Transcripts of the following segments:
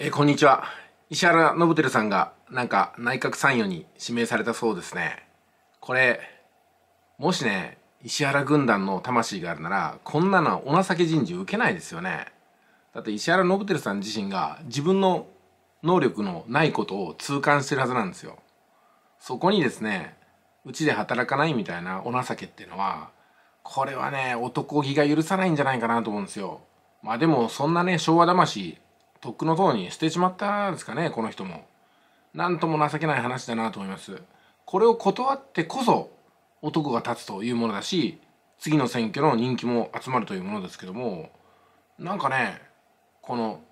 えこんにちは石原伸晃さんがなんか内閣参与に指名されたそうですねこれもしね石原軍団の魂があるならこんなのお情け人事受けないですよねだって石原伸晃さん自身が自分の能力のないことを痛感してるはずなんですよそこにですねうちで働かないみたいなお情けっていうのはこれはね男気が許さないんじゃないかなと思うんですよまあでもそんなね昭和魂とっくの塔に捨てちまったんですかねこの人も何とも情けない話だなと思いますこれを断ってこそ男が立つというものだし次の選挙の人気も集まるというものですけどもなんかねこの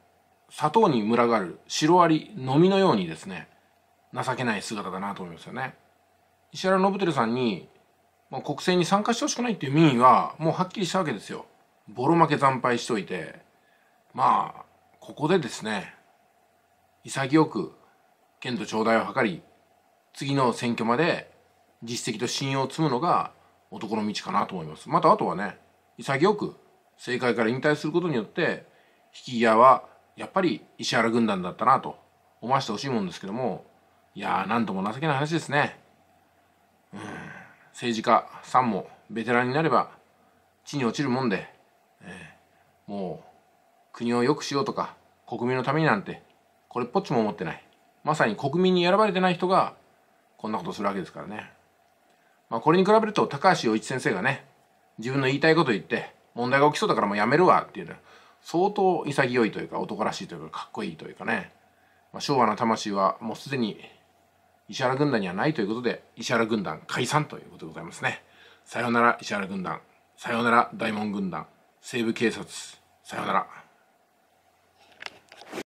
砂糖に群がるシロアリのみのようにですね情けない姿だなと思いますよね石原伸晃さんに、まあ、国政に参加してほしくないっていう民意はもうはっきりしたわけですよボロ負け惨敗しといてまあここでですね潔く県と頂戴を図り次の選挙まで実績と信用を積むのが男の道かなと思いますまたあとはね潔く政界から引退することによって引き際はやっぱり石原軍団だったなと思わせてほしいもんですけどもいやーなんとも情けない話ですねうん政治家さんもベテランになれば地に落ちるもんで、えー、もう国を良くしようとか国民のためになんてこれっぽっちも思ってないまさに国民に選ばれてない人がこんなことするわけですからねまあこれに比べると高橋陽一先生がね自分の言いたいこと言って問題が起きそうだからもうやめるわっていうのは相当潔いというか男らしいというかかっこいいというかね、まあ、昭和の魂はもうすでに石原軍団にはないということで石原軍団解散ということでございますねさよなら石原軍団さよなら大門軍団西部警察さよなら